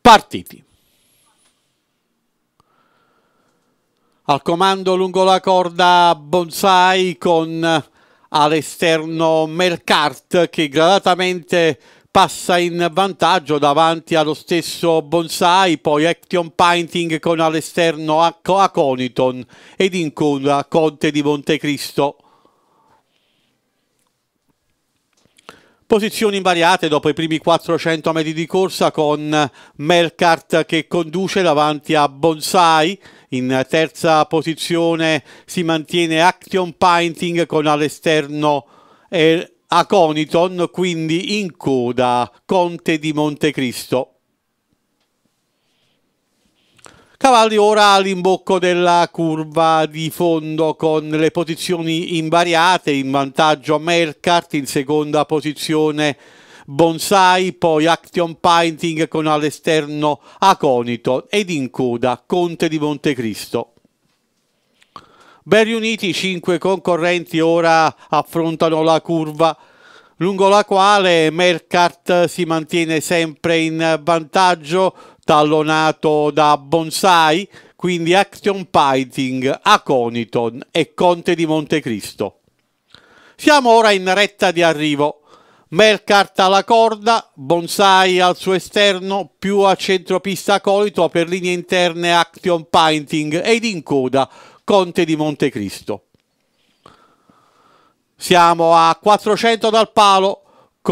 Partiti. Al comando lungo la corda Bonsai con all'esterno Mercart che gradatamente passa in vantaggio davanti allo stesso Bonsai, poi Action Painting con all'esterno Aconiton ed in coda Conte di Montecristo. Posizioni invariate dopo i primi 400 metri di corsa con Melkart che conduce davanti a Bonsai. In terza posizione si mantiene Action Painting con all'esterno Aconiton, quindi in coda Conte di Montecristo. Cavalli ora all'imbocco della curva di fondo con le posizioni invariate, in vantaggio Mercart, in seconda posizione Bonsai, poi Action Painting con all'esterno Aconito ed in coda Conte di Montecristo. Ben riuniti i cinque concorrenti ora affrontano la curva lungo la quale Mercat si mantiene sempre in vantaggio, tallonato da Bonsai, quindi Action Fighting, Aconiton e Conte di Montecristo. Siamo ora in retta di arrivo. Mercart alla corda, Bonsai al suo esterno, più a centropista Colito per linee interne Action Painting ed in coda Conte di Montecristo. Siamo a 400 dal palo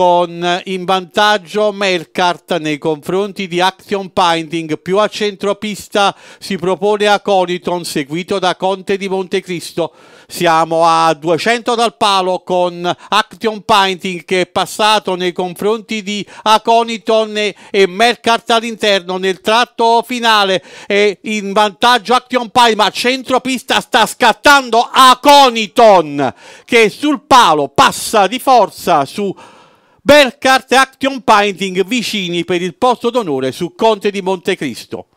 con in vantaggio Mercart nei confronti di Action Pinding, più a centropista si propone a Coniton seguito da Conte di Montecristo. Siamo a 200 dal palo con Action Pinding che è passato nei confronti di Aconiton e, e Mercart all'interno nel tratto finale e in vantaggio Action Pinding ma centropista sta scattando Aconiton che sul palo passa di forza su Belcart Action Painting vicini per il posto d'onore su Conte di Montecristo.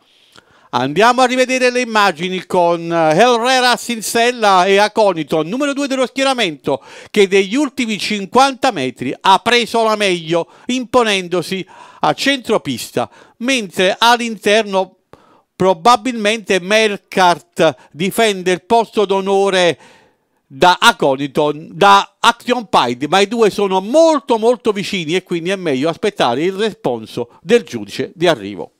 Andiamo a rivedere le immagini con Herrera Sinsella e Aconito, numero 2 dello schieramento, che degli ultimi 50 metri ha preso la meglio, imponendosi a centropista, mentre all'interno probabilmente Merkart difende il posto d'onore da Aconiton, da Action Pied, ma i due sono molto molto vicini e quindi è meglio aspettare il responso del giudice di arrivo.